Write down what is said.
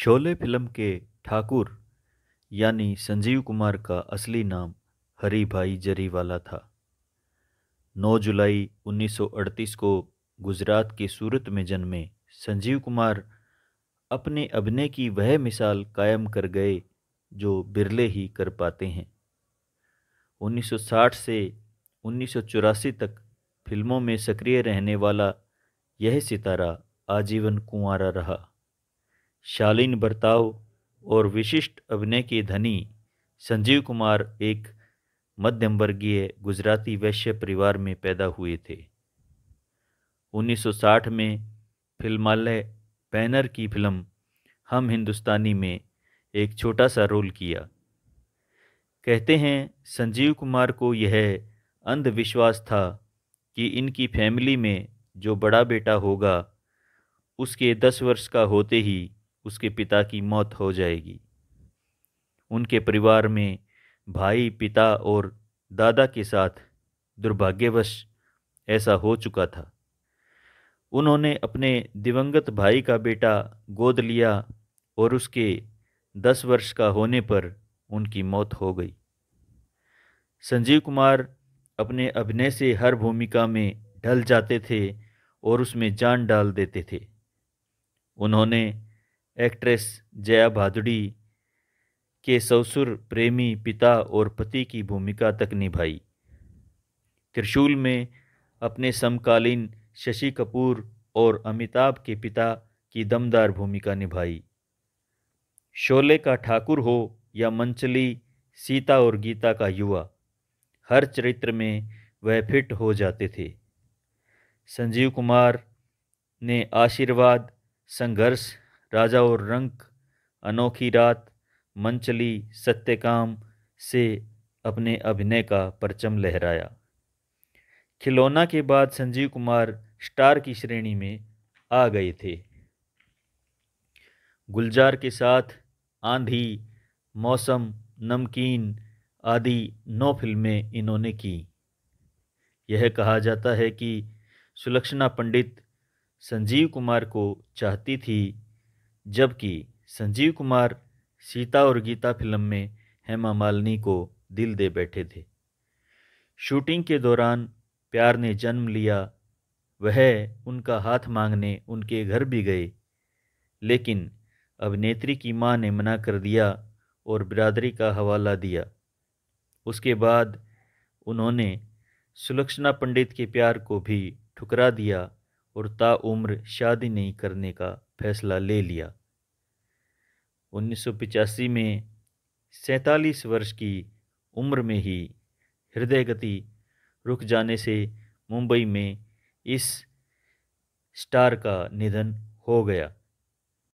Sholay film के ठाकुर यानी संजीव कुमार का असली नाम हरी भाई जरीवाला था 9 जुलाई 1938 को गुजरात के सूरत में जन्मे संजीव कुमार अपने अभिनय की वह मिसाल कायम कर गए जो बिरले ही कर पाते हैं 1960 से उन्नीस तक फिल्मों में सक्रिय रहने वाला यह सितारा आजीवन कुंवारा रहा शालीन बर्ताव और विशिष्ट अभिनय के धनी संजीव कुमार एक मध्यम वर्गीय गुजराती वैश्य परिवार में पैदा हुए थे 1960 में फिल्मालय बैनर की फिल्म हम हिंदुस्तानी में एक छोटा सा रोल किया कहते हैं संजीव कुमार को यह अंधविश्वास था कि इनकी फैमिली में जो बड़ा बेटा होगा उसके दस वर्ष का होते ही उसके पिता की मौत हो जाएगी उनके परिवार में भाई पिता और दादा के साथ दुर्भाग्यवश ऐसा हो चुका था उन्होंने अपने दिवंगत भाई का बेटा गोद लिया और उसके दस वर्ष का होने पर उनकी मौत हो गई संजीव कुमार अपने अभिनय से हर भूमिका में ढल जाते थे और उसमें जान डाल देते थे उन्होंने एक्ट्रेस जया भादुड़ी के ससुर प्रेमी पिता और पति की भूमिका तक निभाई त्रिशूल में अपने समकालीन शशि कपूर और अमिताभ के पिता की दमदार भूमिका निभाई शोले का ठाकुर हो या मंचली सीता और गीता का युवा हर चरित्र में वह फिट हो जाते थे संजीव कुमार ने आशीर्वाद संघर्ष राजा और रंक अनोखी रात मंचली सत्यकाम से अपने अभिनय का परचम लहराया खिलौना के बाद संजीव कुमार स्टार की श्रेणी में आ गए थे गुलजार के साथ आंधी मौसम नमकीन आदि नौ फिल्में इन्होंने की यह कहा जाता है कि सुलक्षणा पंडित संजीव कुमार को चाहती थी जबकि संजीव कुमार सीता और गीता फिल्म में हेमा मालिनी को दिल दे बैठे थे शूटिंग के दौरान प्यार ने जन्म लिया वह उनका हाथ मांगने उनके घर भी गए लेकिन अभिनेत्री की मां ने मना कर दिया और बिरादरी का हवाला दिया उसके बाद उन्होंने सुलक्षणा पंडित के प्यार को भी ठुकरा दिया और ताउम्र शादी नहीं करने का फैसला ले लिया 1985 में सैंतालीस वर्ष की उम्र में ही हृदय गति रुक जाने से मुंबई में इस स्टार का निधन हो गया